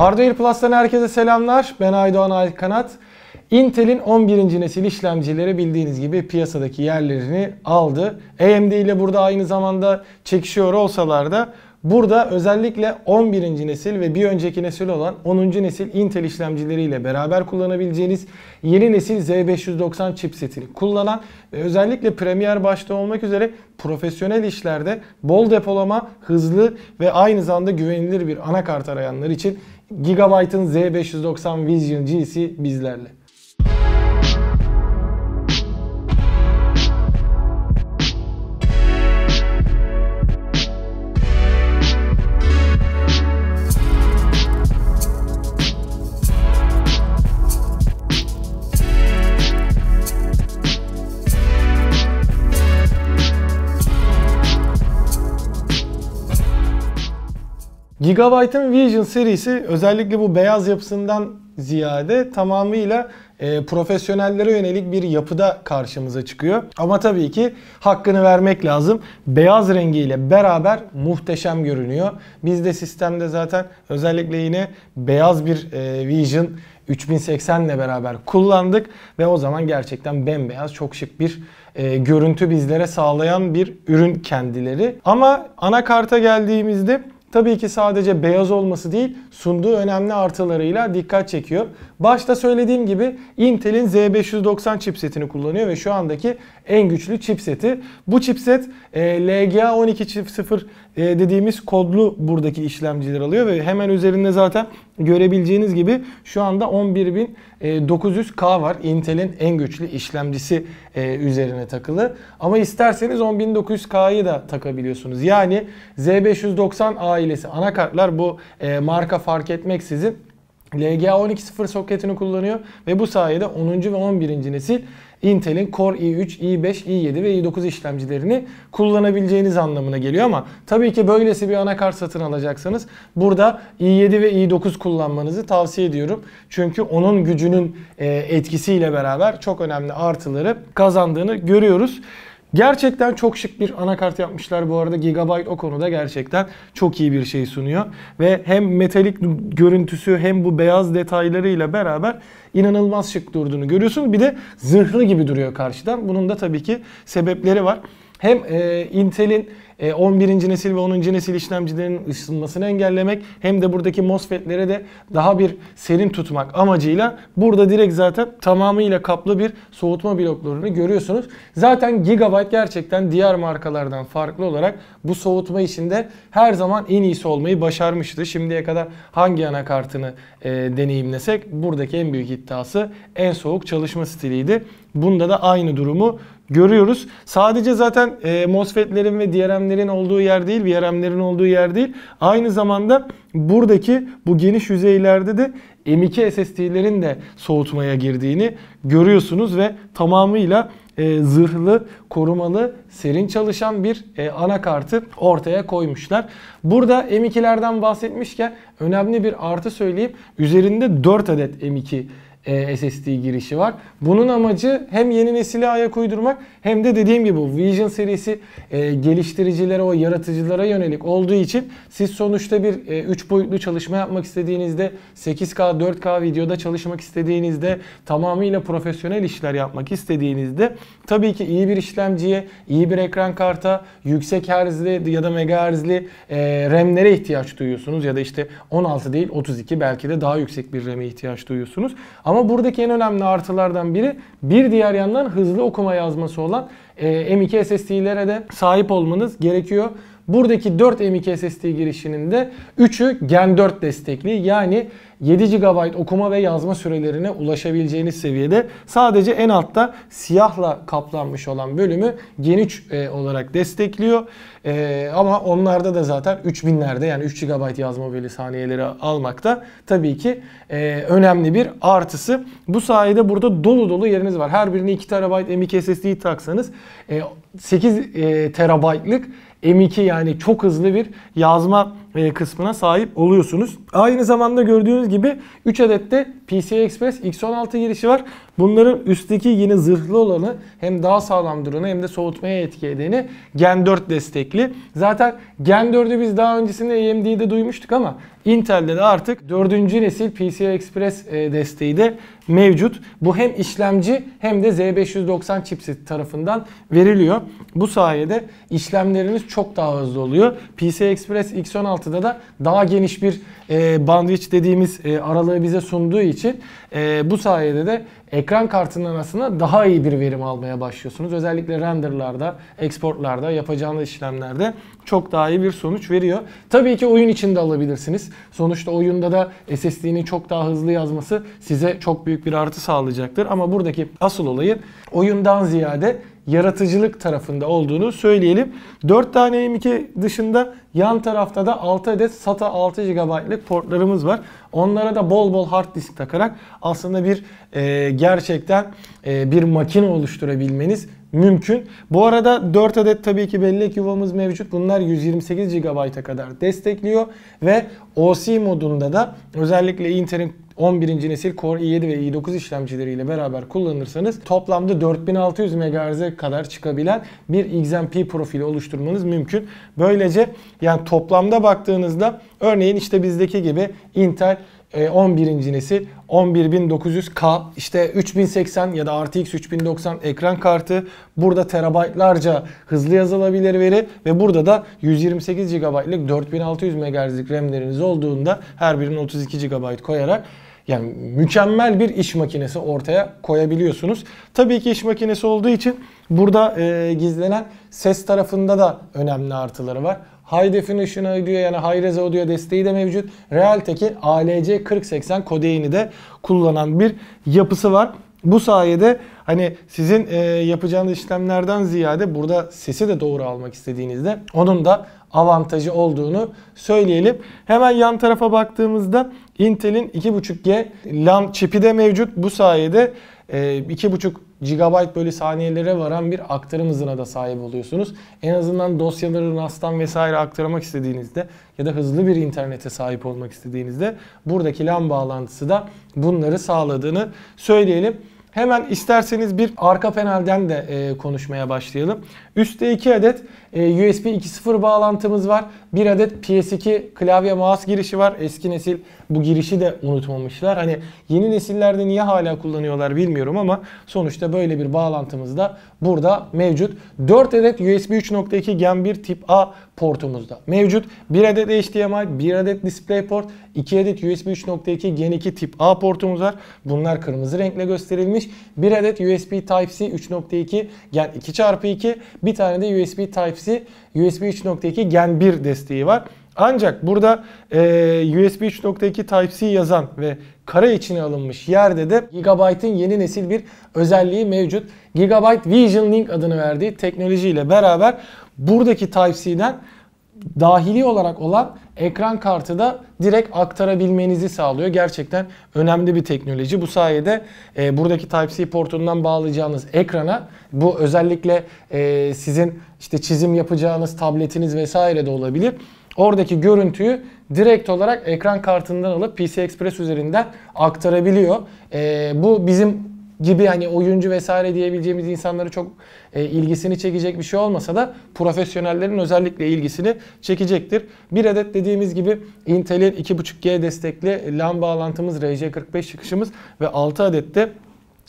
Hardware Plus'tan herkese selamlar. Ben Aydoğan Alkanat. Intel'in 11. nesil işlemcileri bildiğiniz gibi piyasadaki yerlerini aldı. AMD ile burada aynı zamanda çekişiyor olsalar da burada özellikle 11. nesil ve bir önceki nesil olan 10. nesil Intel işlemcileriyle beraber kullanabileceğiniz yeni nesil Z590 chipsetini kullanan ve özellikle Premier başta olmak üzere profesyonel işlerde bol depolama, hızlı ve aynı zamanda güvenilir bir anakart arayanlar için Gigabyte'ın Z590 Vision G'si bizlerle. Gigabyte'ın Vision serisi özellikle bu beyaz yapısından ziyade tamamıyla e, profesyonellere yönelik bir yapıda karşımıza çıkıyor. Ama tabii ki hakkını vermek lazım. Beyaz rengiyle beraber muhteşem görünüyor. Biz de sistemde zaten özellikle yine beyaz bir e, Vision 3080 ile beraber kullandık ve o zaman gerçekten bembeyaz çok şık bir e, görüntü bizlere sağlayan bir ürün kendileri. Ama anakarta geldiğimizde tabii ki sadece beyaz olması değil sunduğu önemli artılarıyla dikkat çekiyor. Başta söylediğim gibi Intel'in Z590 chipsetini kullanıyor ve şu andaki en güçlü chipseti. Bu chipset e, LGA 12.0 e, dediğimiz kodlu buradaki işlemciler alıyor ve hemen üzerinde zaten görebileceğiniz gibi şu anda 11.900K e, var. Intel'in en güçlü işlemcisi e, üzerine takılı. Ama isterseniz 10.900K'yı da takabiliyorsunuz. Yani Z590 ailesi anakartlar bu e, marka fark etmeksizin LGA 12.0 soketini kullanıyor ve bu sayede 10. ve 11. nesil Intel'in Core i3, i5, i7 ve i9 işlemcilerini kullanabileceğiniz anlamına geliyor ama tabii ki böylesi bir anakart satın alacaksanız burada i7 ve i9 kullanmanızı tavsiye ediyorum. Çünkü onun gücünün e, etkisiyle beraber çok önemli artıları kazandığını görüyoruz. Gerçekten çok şık bir anakart yapmışlar bu arada. Gigabyte o konuda gerçekten çok iyi bir şey sunuyor. Ve hem metalik görüntüsü hem bu beyaz detaylarıyla beraber inanılmaz şık durduğunu görüyorsun. Bir de zırhlı gibi duruyor karşıdan. Bunun da tabii ki sebepleri var hem e, Intel'in e, 11. nesil ve 10. nesil işlemcilerin ısınmasını engellemek hem de buradaki MOSFET'lere de daha bir serin tutmak amacıyla burada direkt zaten tamamıyla kaplı bir soğutma bloklarını görüyorsunuz. Zaten Gigabyte gerçekten diğer markalardan farklı olarak bu soğutma işinde her zaman en iyisi olmayı başarmıştı. Şimdiye kadar hangi anakartını e, deneyimlesek buradaki en büyük iddiası en soğuk çalışma stiliydi. Bunda da aynı durumu görüyoruz. Sadece zaten e, MOSFET'lerin ve DRM'lerin olduğu yer değil, VRM'lerin olduğu yer değil. Aynı zamanda buradaki bu geniş yüzeylerde de M2 SSD'lerin de soğutmaya girdiğini görüyorsunuz ve tamamıyla e, zırhlı, korumalı, serin çalışan bir e, anakartı ortaya koymuşlar. Burada M2'lerden bahsetmişken önemli bir artı söyleyip üzerinde 4 adet M2 e, SSD girişi var. Bunun amacı hem yeni nesile ayak uydurmak hem de dediğim gibi Vision serisi e, geliştiricilere o yaratıcılara yönelik olduğu için siz sonuçta bir 3 e, boyutlu çalışma yapmak istediğinizde 8K 4K videoda çalışmak istediğinizde tamamıyla profesyonel işler yapmak istediğinizde tabii ki iyi bir işlemciye, iyi bir ekran karta, yüksek herzli ya da megaherzli e, RAM'lere ihtiyaç duyuyorsunuz ya da işte 16 değil 32 belki de daha yüksek bir RAM'e ihtiyaç duyuyorsunuz. Ama buradaki en önemli artılardan biri bir diğer yandan hızlı okuma yazması olan e, M2 SSD'lere de sahip olmanız gerekiyor. Buradaki 4 M.2 SSD girişinin de 3'ü Gen 4 destekli. Yani 7 GB okuma ve yazma sürelerine ulaşabileceğiniz seviyede sadece en altta siyahla kaplanmış olan bölümü Gen 3 e, olarak destekliyor. E, ama onlarda da zaten 3000'lerde yani 3 GB yazma veri saniyeleri almakta tabii ki e, önemli bir artısı. Bu sayede burada dolu dolu yeriniz var. Her birine 2 TB M.2 SSD taksanız e, 8 TB'lık M2 yani çok hızlı bir yazma e, kısmına sahip oluyorsunuz. Aynı zamanda gördüğünüz gibi 3 adet de PCI Express X16 girişi var. Bunların üstteki yine zırhlı olanı hem daha sağlam duranı hem de soğutmaya etki edeni Gen 4 destekli. Zaten Gen 4'ü biz daha öncesinde AMD'de duymuştuk ama Intel'de de artık 4. nesil PCI Express e, desteği de mevcut. Bu hem işlemci hem de Z590 chipset tarafından veriliyor. Bu sayede işlemleriniz çok daha hızlı oluyor. PCI Express X16 16'da da daha geniş bir e, bandwidth dediğimiz e, aralığı bize sunduğu için e, bu sayede de ekran kartının arasında daha iyi bir verim almaya başlıyorsunuz. Özellikle renderlarda, exportlarda, yapacağınız işlemlerde çok daha iyi bir sonuç veriyor. Tabii ki oyun içinde alabilirsiniz. Sonuçta oyunda da SSD'nin çok daha hızlı yazması size çok büyük bir artı sağlayacaktır. Ama buradaki asıl olayı oyundan ziyade yaratıcılık tarafında olduğunu söyleyelim. 4 tane M2 dışında yan tarafta da 6 adet SATA 6 GB'lık portlarımız var. Onlara da bol bol hard disk takarak aslında bir e, gerçekten e, bir makine oluşturabilmeniz mümkün. Bu arada 4 adet tabii ki bellek yuvamız mevcut. Bunlar 128 GB'a kadar destekliyor ve OC modunda da özellikle internet 11. nesil Core i7 ve i9 işlemcileriyle beraber kullanırsanız toplamda 4600 MHz'e kadar çıkabilen bir XMP profili oluşturmanız mümkün. Böylece yani toplamda baktığınızda örneğin işte bizdeki gibi Intel 11. E, nesil 11900K işte 3080 ya da RTX 3090 ekran kartı burada terabaytlarca hızlı yazılabilir veri ve burada da 128 GB'lık 4600 MHz'lik RAM'leriniz olduğunda her birine 32 GB koyarak yani mükemmel bir iş makinesi ortaya koyabiliyorsunuz. Tabii ki iş makinesi olduğu için burada e, gizlenen ses tarafında da önemli artıları var. High Definition Audio yani High Res Audio desteği de mevcut. Realtek'in ALC 4080 kodeğini de kullanan bir yapısı var. Bu sayede hani sizin e, yapacağınız işlemlerden ziyade burada sesi de doğru almak istediğinizde onun da avantajı olduğunu söyleyelim. Hemen yan tarafa baktığımızda Intel'in 2.5G lan çipi de mevcut. Bu sayede 2.5 e, GB böyle saniyelere varan bir aktarım hızına da sahip oluyorsunuz. En azından dosyaları NAS'tan vesaire aktarmak istediğinizde ya da hızlı bir internete sahip olmak istediğinizde buradaki LAN bağlantısı da bunları sağladığını söyleyelim. Hemen isterseniz bir arka panelden de e, konuşmaya başlayalım üstte 2 adet e, USB 2.0 bağlantımız var. 1 adet PS2 klavye mouse girişi var. Eski nesil bu girişi de unutmamışlar. Hani yeni nesillerde niye hala kullanıyorlar bilmiyorum ama sonuçta böyle bir bağlantımız da burada mevcut. 4 adet USB 3.2 Gen 1 tip A portumuz da mevcut. 1 adet HDMI, 1 adet DisplayPort, 2 adet USB 3.2 Gen 2 tip A portumuz var. Bunlar kırmızı renkle gösterilmiş. 1 adet USB Type-C 3.2 Gen 2x2, bir tane de USB Type-C, USB 3.2 Gen 1 desteği var. Ancak burada e, USB 3.2 Type-C yazan ve kara içine alınmış yerde de Gigabyte'ın yeni nesil bir özelliği mevcut. Gigabyte Vision Link adını verdiği teknolojiyle beraber buradaki Type-C'den dahili olarak olan ekran kartı da direkt aktarabilmenizi sağlıyor. Gerçekten önemli bir teknoloji. Bu sayede e, buradaki Type-C portundan bağlayacağınız ekrana bu özellikle e, sizin işte çizim yapacağınız tabletiniz vesaire de olabilir. Oradaki görüntüyü direkt olarak ekran kartından alıp PC Express üzerinden aktarabiliyor. E, bu bizim gibi hani oyuncu vesaire diyebileceğimiz insanları çok e, ilgisini çekecek bir şey olmasa da profesyonellerin özellikle ilgisini çekecektir. Bir adet dediğimiz gibi Intel'in 2.5G destekli LAN bağlantımız RJ45 çıkışımız ve 6 adet de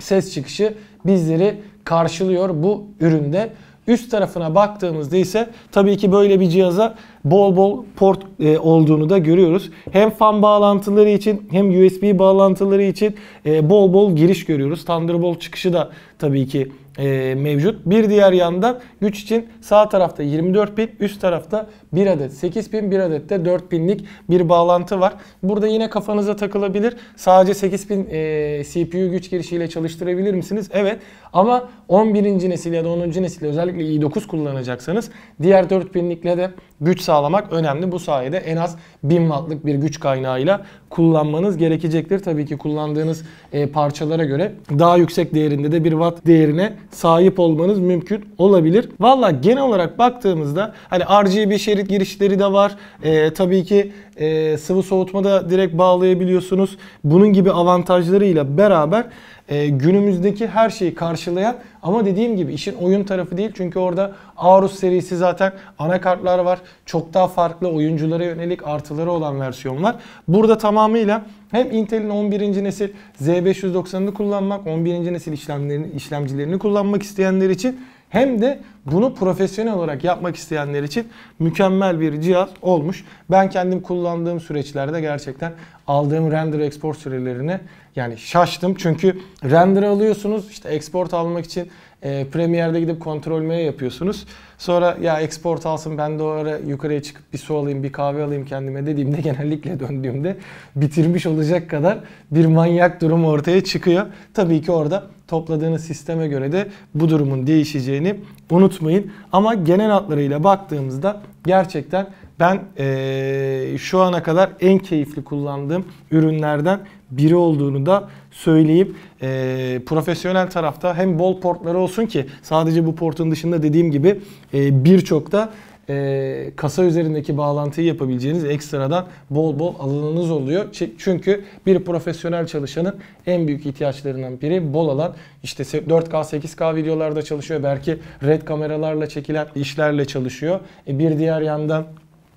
ses çıkışı bizleri karşılıyor bu üründe. Üst tarafına baktığımızda ise tabii ki böyle bir cihaza bol bol port e, olduğunu da görüyoruz. Hem fan bağlantıları için hem USB bağlantıları için e, bol bol giriş görüyoruz. Thunderbolt çıkışı da tabii ki e, mevcut. Bir diğer yandan güç için sağ tarafta 24 pin, üst tarafta 1 adet 8 pin, 1 adet de 4 pinlik bir bağlantı var. Burada yine kafanıza takılabilir. Sadece 8 pin e, CPU güç girişiyle çalıştırabilir misiniz? Evet. Ama 11. nesil ya da 10. nesil özellikle i9 kullanacaksanız diğer 4 pinlikle de güç sağlamak önemli. Bu sayede en az 1000 wattlık bir güç kaynağıyla kullanmanız gerekecektir. Tabii ki kullandığınız e, parçalara göre daha yüksek değerinde de 1 watt değerine sahip olmanız mümkün olabilir. Valla genel olarak baktığımızda hani RGB şerit girişleri de var. E, tabii ki e, sıvı soğutma da direkt bağlayabiliyorsunuz. Bunun gibi avantajlarıyla beraber e, günümüzdeki her şeyi karşılayan ama dediğim gibi işin oyun tarafı değil. Çünkü orada Aorus serisi zaten anakartlar var. Çok daha farklı oyunculara yönelik artıları olan versiyonlar. Burada tamamıyla hem Intel'in 11. nesil Z590'ını kullanmak, 11. nesil işlemlerini, işlemcilerini kullanmak isteyenler için hem de bunu profesyonel olarak yapmak isteyenler için mükemmel bir cihaz olmuş. Ben kendim kullandığım süreçlerde gerçekten aldığım render export sürelerini yani şaştım. Çünkü render alıyorsunuz işte export almak için e, ee, Premiere'de gidip kontrol M yapıyorsunuz. Sonra ya export alsın ben de o ara yukarıya çıkıp bir su alayım bir kahve alayım kendime dediğimde genellikle döndüğümde bitirmiş olacak kadar bir manyak durum ortaya çıkıyor. Tabii ki orada topladığınız sisteme göre de bu durumun değişeceğini unutmayın. Ama genel hatlarıyla baktığımızda gerçekten ben e, şu ana kadar en keyifli kullandığım ürünlerden biri olduğunu da söyleyip e, profesyonel tarafta hem bol portları olsun ki sadece bu portun dışında dediğim gibi e, birçok da e, kasa üzerindeki bağlantıyı yapabileceğiniz ekstradan bol bol alanınız oluyor. Çünkü bir profesyonel çalışanın en büyük ihtiyaçlarından biri bol alan. İşte 4K, 8K videolarda çalışıyor. Belki red kameralarla çekilen işlerle çalışıyor. E, bir diğer yandan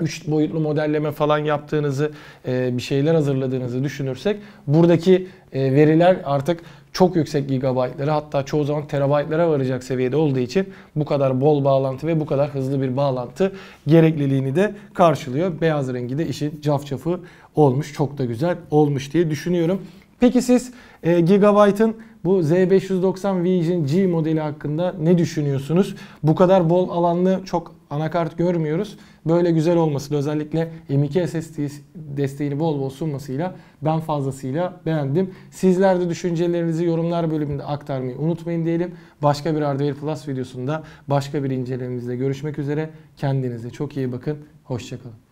3 boyutlu modelleme falan yaptığınızı, e, bir şeyler hazırladığınızı düşünürsek buradaki e, veriler artık çok yüksek gigabaytlara hatta çoğu zaman terabaytlara varacak seviyede olduğu için bu kadar bol bağlantı ve bu kadar hızlı bir bağlantı gerekliliğini de karşılıyor. Beyaz rengi de işin cafcafı olmuş. Çok da güzel olmuş diye düşünüyorum. Peki siz e, gigabaytın bu Z590 Vision G modeli hakkında ne düşünüyorsunuz? Bu kadar bol alanlı çok anakart görmüyoruz böyle güzel olmasıyla özellikle M2 SSD desteğini bol bol sunmasıyla ben fazlasıyla beğendim. Sizler de düşüncelerinizi yorumlar bölümünde aktarmayı unutmayın diyelim. Başka bir Hardware Plus videosunda başka bir incelememizle görüşmek üzere. Kendinize çok iyi bakın. Hoşçakalın.